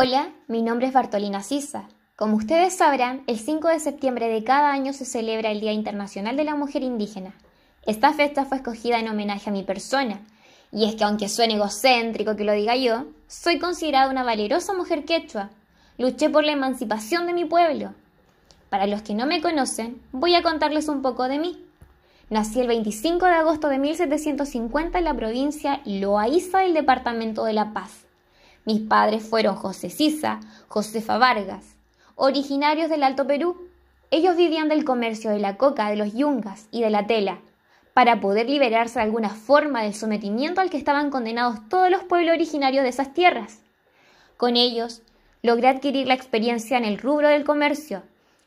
Hola, mi nombre es Bartolina Sisa. Como ustedes sabrán, el 5 de septiembre de cada año se celebra el Día Internacional de la Mujer Indígena. Esta fiesta fue escogida en homenaje a mi persona, y es que aunque suene egocéntrico que lo diga yo, soy considerada una valerosa mujer quechua. Luché por la emancipación de mi pueblo. Para los que no me conocen, voy a contarles un poco de mí. Nací el 25 de agosto de 1750 en la provincia Loaiza del departamento de La Paz mis padres fueron José Sisa, Josefa Vargas, originarios del Alto Perú. Ellos vivían del comercio de la coca, de los yungas y de la tela, para poder liberarse de alguna forma del sometimiento al que estaban condenados todos los pueblos originarios de esas tierras. Con ellos, logré adquirir la experiencia en el rubro del comercio,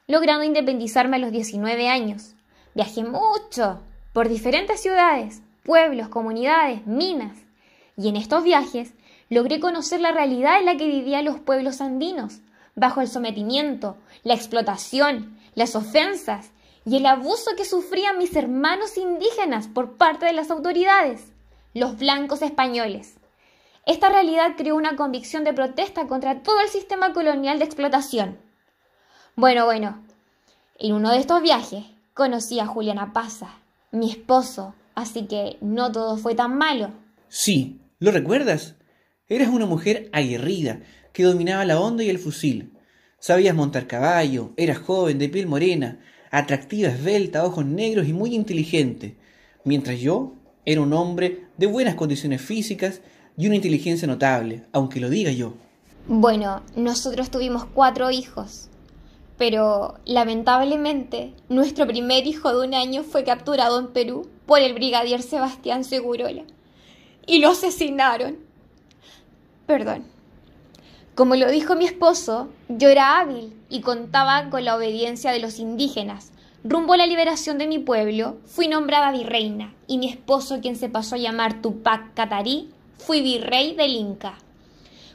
logrando independizarme a los 19 años. Viajé mucho, por diferentes ciudades, pueblos, comunidades, minas, y en estos viajes logré conocer la realidad en la que vivían los pueblos andinos, bajo el sometimiento, la explotación, las ofensas y el abuso que sufrían mis hermanos indígenas por parte de las autoridades, los blancos españoles. Esta realidad creó una convicción de protesta contra todo el sistema colonial de explotación. Bueno, bueno, en uno de estos viajes conocí a Juliana Paza, mi esposo, así que no todo fue tan malo. Sí, ¿lo recuerdas? Eras una mujer aguerrida, que dominaba la onda y el fusil. Sabías montar caballo, eras joven, de piel morena, atractiva, esbelta, ojos negros y muy inteligente. Mientras yo era un hombre de buenas condiciones físicas y una inteligencia notable, aunque lo diga yo. Bueno, nosotros tuvimos cuatro hijos, pero lamentablemente nuestro primer hijo de un año fue capturado en Perú por el brigadier Sebastián Segurola y lo asesinaron. Perdón. Como lo dijo mi esposo, yo era hábil y contaba con la obediencia de los indígenas. Rumbo a la liberación de mi pueblo, fui nombrada virreina y mi esposo, quien se pasó a llamar Tupac Catarí, fui virrey del Inca.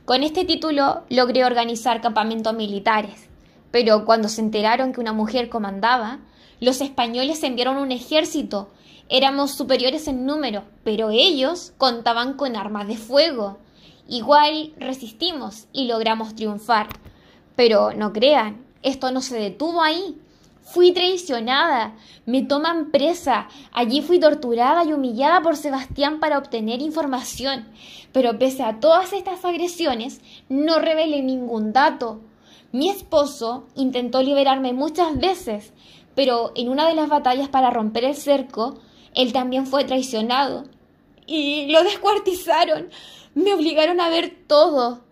Con este título logré organizar campamentos militares, pero cuando se enteraron que una mujer comandaba, los españoles enviaron un ejército. Éramos superiores en número, pero ellos contaban con armas de fuego. Igual resistimos y logramos triunfar. Pero no crean, esto no se detuvo ahí. Fui traicionada, me toman presa, allí fui torturada y humillada por Sebastián para obtener información, pero pese a todas estas agresiones no revelé ningún dato. Mi esposo intentó liberarme muchas veces, pero en una de las batallas para romper el cerco, él también fue traicionado y lo descuartizaron. Me obligaron a ver todo.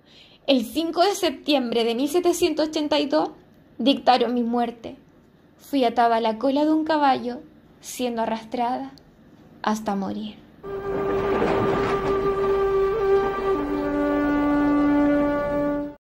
El 5 de septiembre de 1782 dictaron mi muerte. Fui atada a la cola de un caballo, siendo arrastrada hasta morir.